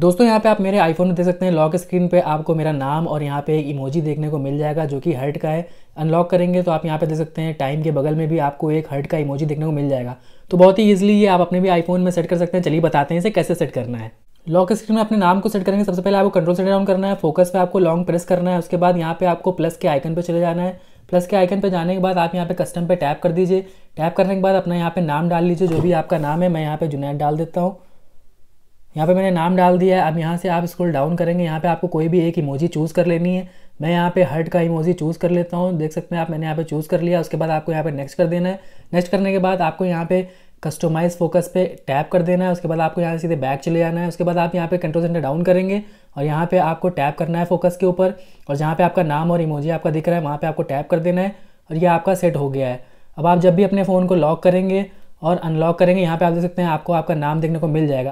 दोस्तों यहाँ पे आप मेरे आईफोन में देख सकते हैं लॉक स्क्रीन पे आपको मेरा नाम और यहाँ पे एक इमोजी देखने को मिल जाएगा जो कि हर्ट का है अनलॉक करेंगे तो आप यहाँ पे देख सकते हैं टाइम के बगल में भी आपको एक हर्ट का इमोजी देखने को मिल जाएगा तो बहुत ही ईजिली ये आप अपने भी आईफोन में सेट कर सकते हैं चलिए बताते हैं इसे कैसे सेट करना है लॉक स्क्रीन में अपने नाम को सेट करेंगे सबसे पहले आपको कंट्रोल सेट डाउन करना है फोकस पर आपको लॉन्ग प्रेस करना है उसके बाद यहाँ पे आपको प्लस के आइकन पर चले जाना है प्लस के आइकन पर जाने के बाद आप यहाँ पे कस्टम पर टैप कर दीजिए टैप करने के बाद अपना यहाँ पे नाम डाल लीजिए जो भी आपका नाम है मैं यहाँ पे जुनैद डाल देता हूँ यहाँ पे मैंने नाम डाल दिया है अब यहाँ से आप स्क्रॉल डाउन करेंगे यहाँ पे आपको कोई भी एक इमोजी चूज़ कर लेनी है मैं यहाँ पे हर्ट का इमोजी चूज़ कर लेता हूँ देख सकते हैं आप मैंने यहाँ पे चूज़ कर लिया उसके बाद आपको यहाँ पे नेक्स्ट कर देना है नेक्स्ट करने के बाद आपको यहाँ पे कस्टमाइज फोकस पे टैप कर देना है उसके बाद आपको यहाँ सीधे बैक चले जाना है उसके बाद आप यहाँ पे कंट्रोल सेंटर डाउन करेंगे और यहाँ पे आपको टैप करना है फोकस के ऊपर और जहाँ पे आपका नाम और इमोजी आपका दिख रहा है वहाँ पे आपको टैप कर देना है और ये आपका सेट हो गया है अब आप जब भी अपने फ़ोन को लॉक करेंगे और अनलॉक करेंगे यहाँ पे आप देख सकते हैं आपको आपका नाम देखने को मिल जाएगा